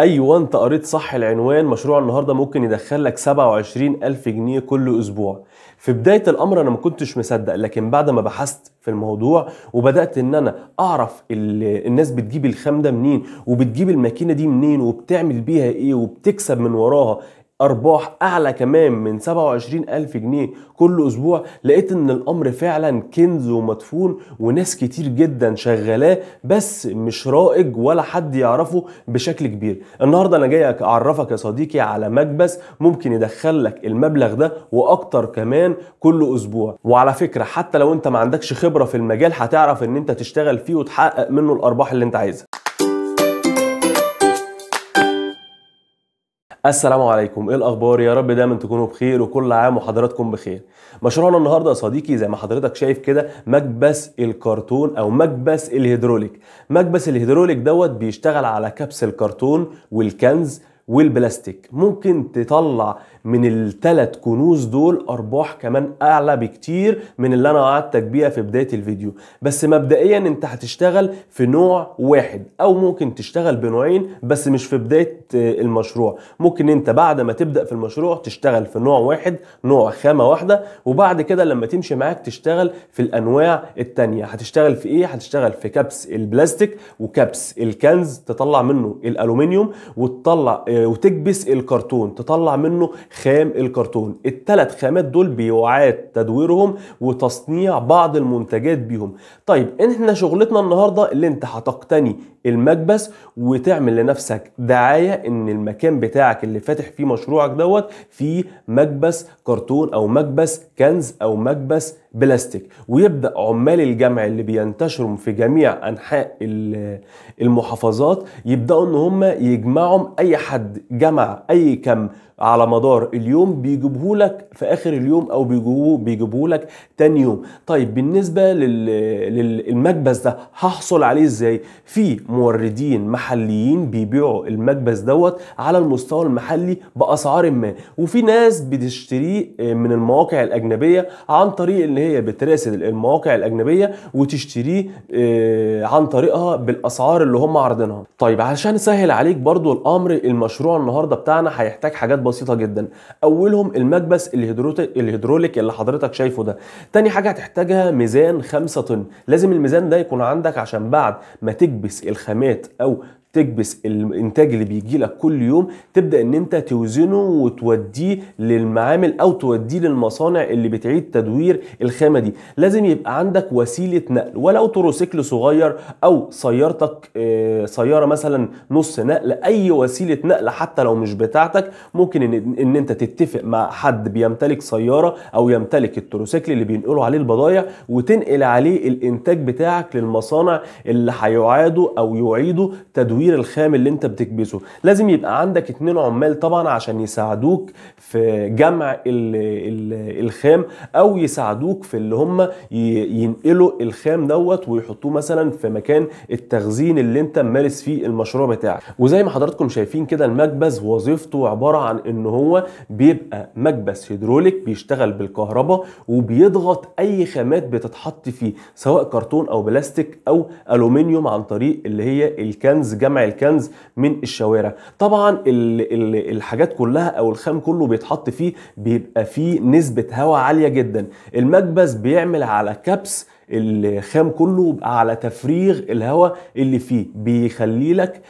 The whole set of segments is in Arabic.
ايوه انت قريت صح العنوان مشروع النهارده ممكن يدخل لك 27 الف جنيه كل اسبوع في بدايه الامر انا ما كنتش مصدق لكن بعد ما بحثت في الموضوع وبدات ان انا اعرف الناس بتجيب الخام ده منين وبتجيب الماكينه دي منين وبتعمل بيها ايه وبتكسب من وراها ارباح اعلى كمان من 27000 جنيه كل اسبوع لقيت ان الامر فعلا كنز ومدفون وناس كتير جدا شغالاه بس مش رائج ولا حد يعرفه بشكل كبير النهارده انا جاي اعرفك يا صديقي على مكبس ممكن يدخل لك المبلغ ده واكتر كمان كل اسبوع وعلى فكره حتى لو انت ما عندكش خبره في المجال هتعرف ان انت تشتغل فيه وتحقق منه الارباح اللي انت عايزها السلام عليكم ايه الاخبار يا رب دايما تكونوا بخير وكل عام وحضراتكم بخير مشروعنا النهارده يا صديقي زي ما حضرتك شايف كده مكبس الكرتون او مكبس الهيدروليك مكبس الهيدروليك دوت بيشتغل على كبس الكرتون والكنز والبلاستيك ممكن تطلع من الثلاث كنوز دول ارباح كمان اعلى بكتير من اللي انا وعدتك بيها في بدايه الفيديو بس مبدئيا انت هتشتغل في نوع واحد او ممكن تشتغل بنوعين بس مش في بدايه آه، المشروع ممكن انت بعد ما تبدا في المشروع تشتغل في نوع واحد نوع خامه واحده وبعد كده لما تمشي معاك تشتغل في الانواع التانية هتشتغل في ايه هتشتغل في كبس البلاستيك وكبس الكنز تطلع منه الالومنيوم وتطلع آه، وتكبس الكرتون تطلع منه خام الكرتون الثلاث خامات دول بيعاد تدويرهم وتصنيع بعض المنتجات بيهم طيب احنا شغلتنا النهارده اللي انت هتقتني المكبس وتعمل لنفسك دعايه ان المكان بتاعك اللي فاتح فيه مشروعك دوت فيه مكبس كرتون او مكبس كنز او مكبس بلاستيك ويبدا عمال الجمع اللي بينتشروا في جميع انحاء المحافظات يبداوا ان هم يجمعوا اي حد جمع اي كم على مدار اليوم بيجيبه لك في اخر اليوم او بيجيبه لك تاني يوم طيب بالنسبه للمكبس ده هحصل عليه ازاي في موردين محليين بيبيعوا المكبس دوت على المستوى المحلي باسعار ما وفي ناس بتشتريه آه، من المواقع الاجنبيه عن طريق ان هي بتراسل المواقع الاجنبيه وتشتريه آه، عن طريقها بالاسعار اللي هم عارضينها طيب علشان اسهل عليك برضو الامر المشروع النهارده بتاعنا هيحتاج حاجات بسيطه جدا اولهم المكبس الهيدروليك اللي حضرتك شايفه ده تاني حاجه هتحتاجها ميزان 5 طن لازم الميزان ده يكون عندك عشان بعد ما تكبس الخامات او تكبس الانتاج اللي بيجي لك كل يوم تبدا ان انت توزنه وتوديه للمعامل او توديه للمصانع اللي بتعيد تدوير الخامه دي لازم يبقى عندك وسيله نقل ولو تروسيكل صغير او سيارتك آه، سياره مثلا نص نقل اي وسيله نقل حتى لو مش بتاعتك ممكن ان, انت تتفق مع حد بيمتلك سياره او يمتلك التروسيكل اللي بينقلوا عليه البضايع وتنقل عليه الانتاج بتاعك للمصانع اللي هيعادوا او يعيدوا تدوير تدوير الخام اللي انت بتكبسه لازم يبقى عندك اتنين عمال طبعا عشان يساعدوك في جمع الـ الـ الخام او يساعدوك في اللي هم ينقلوا الخام دوت ويحطوه مثلا في مكان التخزين اللي انت مارس فيه المشروع بتاعك وزي ما حضراتكم شايفين كده المكبس وظيفته عباره عن ان هو بيبقى مكبس هيدروليك بيشتغل بالكهرباء وبيضغط اي خامات بتتحط فيه سواء كرتون او بلاستيك او الومنيوم عن طريق اللي هي الكنز جمع جمع الكنز من الشوارع طبعا الـ الـ الحاجات كلها او الخام كله بيتحط فيه بيبقى فيه نسبه هواء عاليه جدا المكبس بيعمل على كبس الخام كله على تفريغ الهواء اللي فيه بيخلي لك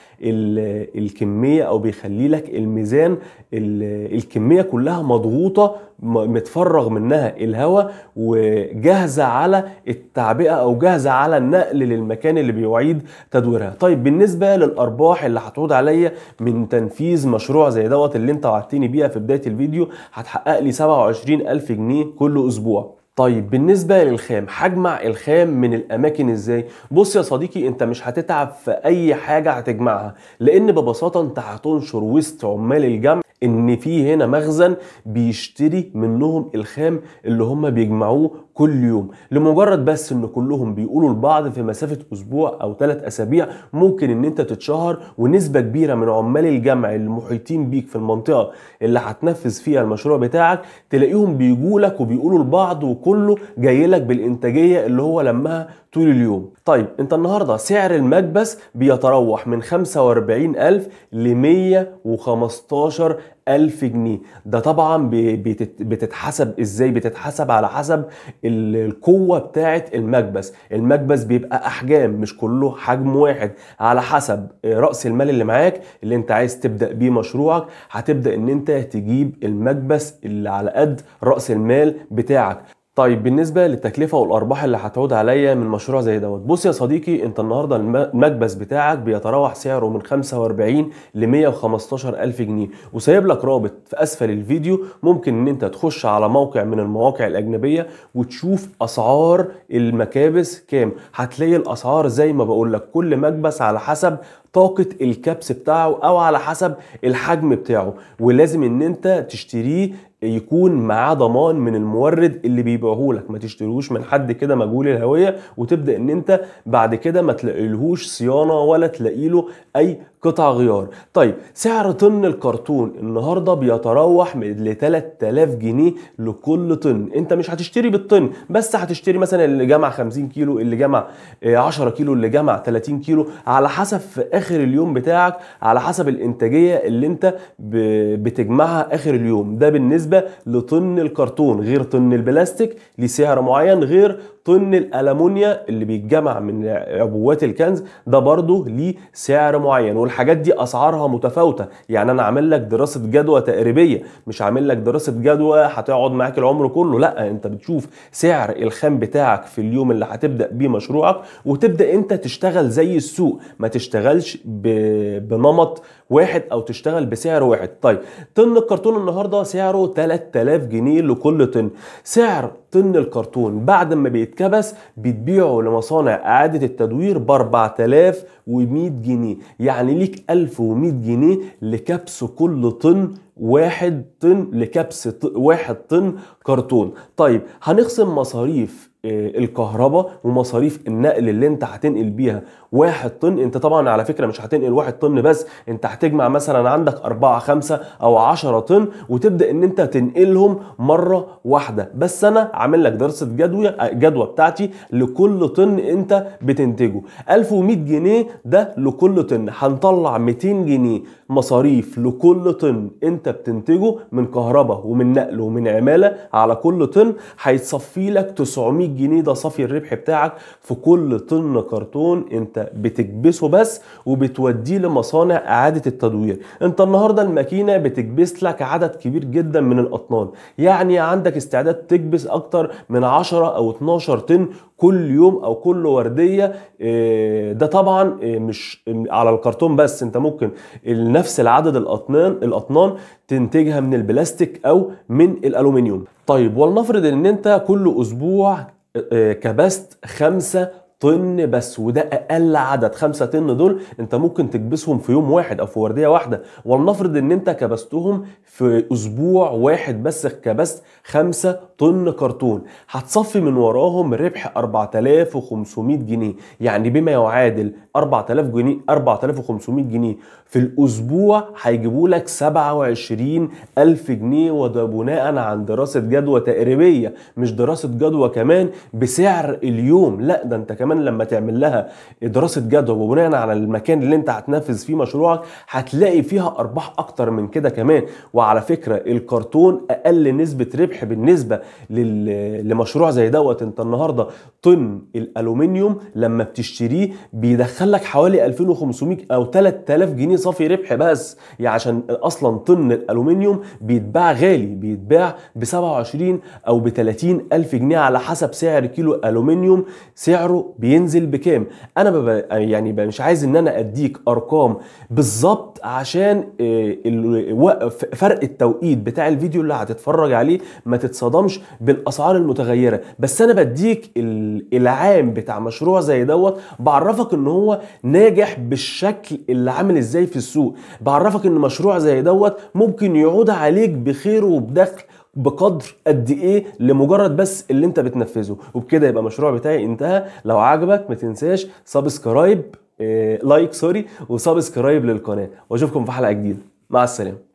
الكميه او بيخلي لك الميزان الكميه كلها مضغوطه متفرغ منها الهواء وجاهزه على التعبئه او جاهزه على النقل للمكان اللي بيعيد تدويرها طيب بالنسبه للارباح اللي هتعود عليا من تنفيذ مشروع زي دوت اللي انت وعدتني بيها في بدايه الفيديو هتحقق لي 27000 جنيه كل اسبوع طيب بالنسبه للخام هجمع الخام من الاماكن ازاي بص يا صديقي انت مش هتتعب في اي حاجه هتجمعها لان ببساطه انت هتنشر وسط عمال الجمع ان في هنا مخزن بيشتري منهم الخام اللي هم بيجمعوه كل يوم لمجرد بس ان كلهم بيقولوا لبعض في مسافه اسبوع او ثلاث اسابيع ممكن ان انت تتشهر ونسبه كبيره من عمال الجمع المحيطين بيك في المنطقه اللي هتنفذ فيها المشروع بتاعك تلاقيهم بيجوا لك وبيقولوا لبعض وكله جاي لك بالانتاجيه اللي هو لمها طول اليوم طيب انت النهارده سعر المكبس بيتروح من 45 ألف ل 115 ألف جنيه ده طبعا بتتحسب ازاي بتتحسب على حسب القوه بتاعه المكبس المكبس بيبقى احجام مش كله حجم واحد على حسب راس المال اللي معاك اللي انت عايز تبدا بيه مشروعك هتبدا ان انت تجيب المكبس اللي على قد راس المال بتاعك طيب بالنسبه للتكلفه والارباح اللي هتعود عليا من مشروع زي دوت بص يا صديقي انت النهارده المكبس بتاعك بيتراوح سعره من 45 ل 115 الف جنيه وسايب لك رابط في اسفل الفيديو ممكن ان انت تخش على موقع من المواقع الاجنبيه وتشوف اسعار المكابس كام هتلاقي الاسعار زي ما بقول لك كل مكبس على حسب طاقة الكبس بتاعه او على حسب الحجم بتاعه ولازم ان انت تشتريه يكون معاه ضمان من المورد اللي بيبيعه لك ما تشتريهوش من حد كده مجهول الهويه وتبدا ان انت بعد كده ما تلاقيلهوش صيانه ولا تلاقيله اي قطع غيار طيب سعر طن الكرتون النهارده بيتراوح من ل 3000 جنيه لكل طن انت مش هتشتري بالطن بس هتشتري مثلا اللي جمع 50 كيلو اللي جمع 10 آه، كيلو اللي جمع 30 كيلو على حسب في اخر اليوم بتاعك على حسب الانتاجيه اللي انت بتجمعها اخر اليوم ده بالنسبه بالنسبة لطن الكرتون غير طن البلاستيك لسعر معين غير طن الالمونيا اللي بيتجمع من عبوات الكنز ده برضه ليه سعر معين والحاجات دي اسعارها متفاوته يعني انا عامل لك دراسه جدوى تقريبيه مش عامل لك دراسه جدوى هتقعد معاك العمر كله لا انت بتشوف سعر الخام بتاعك في اليوم اللي هتبدا بيه مشروعك وتبدا انت تشتغل زي السوق ما تشتغلش بنمط واحد او تشتغل بسعر واحد طيب طن الكرتون النهارده سعره 3000 جنيه لكل طن سعر طن الكرتون بعد ما بيتكلم الكبس بتبيعه لمصانع إعادة التدوير ب 4100 جنيه يعني ليك 1100 جنيه لكبس كل طن واحد طن لكبس واحد طن كرتون طيب هنخصم مصاريف آه، الكهرباء ومصاريف النقل اللي انت هتنقل بيها 1 طن انت طبعا على فكره مش هتنقل 1 طن بس انت هتجمع مثلا عندك 4 5 او 10 طن وتبدا ان انت تنقلهم مره واحده بس انا عامل لك درس جدوى جدوى بتاعتي لكل طن انت بتنتجه 1100 جنيه ده لكل طن هنطلع 200 جنيه مصاريف لكل طن انت بتنتجه من كهرباء ومن نقل ومن عماله على كل طن هيتصفي لك 900 جنيه ده صافي الربح بتاعك في كل طن كرتون انت بتكبسه بس وبتوديه لمصانع اعاده التدوير انت النهارده الماكينه بتكبس لك عدد كبير جدا من الاطنان يعني عندك استعداد تكبس اكتر من 10 او 12 طن كل يوم او كل ورديه آه، ده طبعا آه، مش آه، على الكرتون بس انت ممكن نفس العدد الاطنان الاطنان تنتجها من البلاستيك او من الالومنيوم طيب ولنفرض ان انت كل اسبوع كبست خمسة طن بس وده اقل عدد خمسة طن دول انت ممكن تكبسهم في يوم واحد او في ورديه واحده ولنفرض ان انت كبستهم في اسبوع واحد بس كبست خمسة طن كرتون هتصفي من وراهم ربح 4500 جنيه يعني بما يعادل 4000 جنيه 4500 جنيه في الاسبوع هيجيبوا لك 27000 جنيه وده بناء عن دراسه جدوى تقريبيه مش دراسه جدوى كمان بسعر اليوم لا ده انت كمان كمان لما تعمل لها دراسه جدوى وبناء على المكان اللي انت هتنفذ فيه مشروعك هتلاقي فيها ارباح اكتر من كده كمان وعلى فكره الكرتون اقل نسبه ربح بالنسبه لمشروع زي دوت انت النهارده طن الالومنيوم لما بتشتريه بيدخلك حوالي 2500 او 3000 جنيه صافي ربح بس يعني عشان اصلا طن الالومنيوم بيتباع غالي بيتباع ب 27 او ب 30 الف جنيه على حسب سعر كيلو الومنيوم سعره بينزل بكام انا يعني مش عايز ان انا اديك ارقام بالظبط عشان آه، فرق التوقيت بتاع الفيديو اللي هتتفرج عليه ما تتصدمش بالاسعار المتغيره بس انا بديك العام بتاع مشروع زي دوت بعرفك ان هو ناجح بالشكل اللي عامل ازاي في السوق بعرفك ان مشروع زي دوت ممكن يعود عليك بخير وبدخل بقدر قد ايه لمجرد بس اللي انت بتنفذه وبكده يبقى المشروع بتاعي انتهى لو عجبك ما تنساش سبسكرايب لايك سوري وسبسكرايب للقناه واشوفكم في حلقه جديده مع السلامه